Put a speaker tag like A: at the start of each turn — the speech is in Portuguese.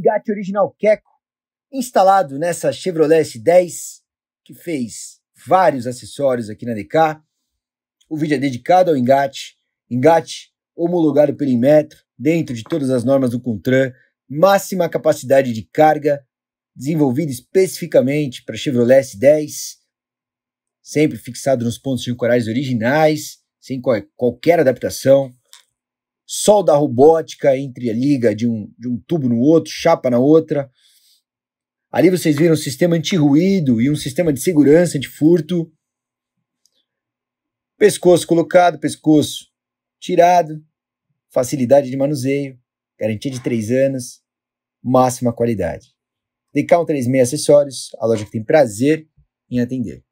A: engate original Keco instalado nessa Chevrolet S10, que fez vários acessórios aqui na DK. O vídeo é dedicado ao engate, engate homologado pelo Inmetro, dentro de todas as normas do Contran, máxima capacidade de carga, desenvolvido especificamente para Chevrolet S10, sempre fixado nos pontos corais originais, sem qualquer adaptação sol da robótica entre a liga de um, de um tubo no outro, chapa na outra. Ali vocês viram um sistema anti-ruído e um sistema de segurança anti-furto. Pescoço colocado, pescoço tirado, facilidade de manuseio, garantia de três anos, máxima qualidade. Decal 36 Acessórios, a loja que tem prazer em atender.